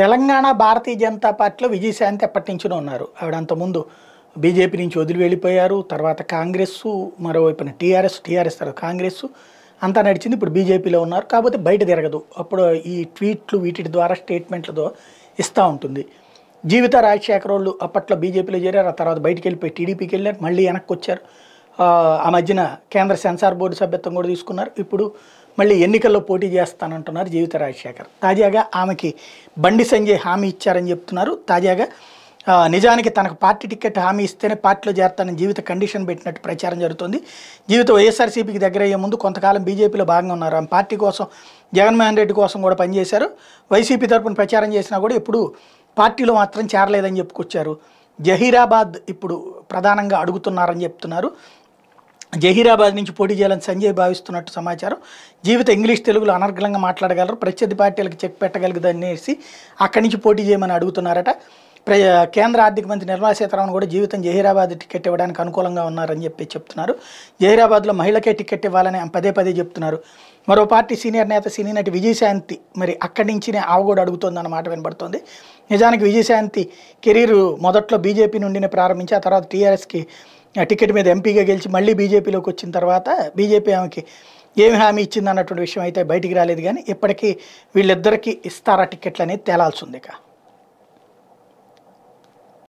తెలంగాణ భారతీయ జనతా పార్టీలో విజయశాంతి ఎప్పటి ఉన్నారు ఆవిడ అంతకుముందు బీజేపీ నుంచి వదిలి వెళ్ళిపోయారు తర్వాత కాంగ్రెస్ మరోవైపున టీఆర్ఎస్ టీఆర్ఎస్ తర్వాత కాంగ్రెస్ అంతా నడిచింది ఇప్పుడు బీజేపీలో ఉన్నారు కాకపోతే బయట తిరగదు అప్పుడు ఈ ట్వీట్లు వీటి ద్వారా స్టేట్మెంట్లతో ఇస్తూ ఉంటుంది జీవిత రాజశేఖర వాళ్ళు అప్పట్లో బీజేపీలో చేరారు ఆ తర్వాత బయటికి వెళ్ళిపోయి టీడీపీకి వెళ్ళారు మళ్ళీ వెనక్కి వచ్చారు ఆ మధ్యన కేంద్ర సెన్సార్ బోర్డు సభ్యత్వం కూడా తీసుకున్నారు ఇప్పుడు మళ్ళీ ఎన్నికల్లో పోటీ చేస్తానంటున్నారు జీవిత రాజశేఖర్ తాజాగా ఆమెకి బండి సంజయ్ హామీ ఇచ్చారని చెప్తున్నారు తాజాగా నిజానికి తనకు పార్టీ టికెట్ హామీ ఇస్తేనే పార్టీలో చేరతానని జీవిత కండిషన్ పెట్టినట్టు ప్రచారం జరుగుతుంది జీవిత వైఎస్ఆర్సీపీకి దగ్గర అయ్యే ముందు కొంతకాలం బీజేపీలో భాగంగా ఉన్నారు ఆమె పార్టీ కోసం జగన్మోహన్ రెడ్డి కోసం కూడా పనిచేశారు వైసీపీ తరఫున ప్రచారం చేసినా కూడా ఇప్పుడు పార్టీలో మాత్రం చేరలేదని చెప్పుకొచ్చారు జహీరాబాద్ ఇప్పుడు ప్రధానంగా అడుగుతున్నారని చెప్తున్నారు జహీరాబాద్ నుంచి పోటీ చేయాలని సంజయ్ భావిస్తున్నట్టు సమాచారం జీవిత ఇంగ్లీష్ తెలుగులో అనర్గలంగా మాట్లాడగలరు ప్రత్యర్థి పార్టీలకు చెక్ పెట్టగలదనేసి అక్కడి నుంచి పోటీ చేయమని అడుగుతున్నారట ప్ర కేంద్ర ఆర్థిక మంత్రి నిర్మలా సీతారామన్ కూడా జీవితం జహీరాబాద్ టికెట్ ఇవ్వడానికి అనుకూలంగా ఉన్నారని చెప్పి చెప్తున్నారు జహీరాబాద్లో మహిళకే టికెట్ ఇవ్వాలని పదే పదే చెప్తున్నారు మరో పార్టీ సీనియర్ నేత సినీ నటి విజయశాంతి మరి అక్కడి నుంచినే ఆవు కూడా అడుగుతోందన్నమాట వినబడుతోంది నిజానికి విజయశాంతి కెరీర్ మొదట్లో బీజేపీ నుండినే ప్రారంభించి ఆ తర్వాత టీఆర్ఎస్కి టికెట్ మీద ఎంపీగా గెలిచి మళ్ళీ బీజేపీలోకి వచ్చిన తర్వాత బీజేపీ ఆమెకి ఏమి హామీ ఇచ్చింది అన్నటువంటి విషయం అయితే బయటికి రాలేదు కానీ ఇప్పటికీ వీళ్ళిద్దరికీ ఇస్తారా టికెట్లు అనేది తేలాల్సి ఉంది ఇక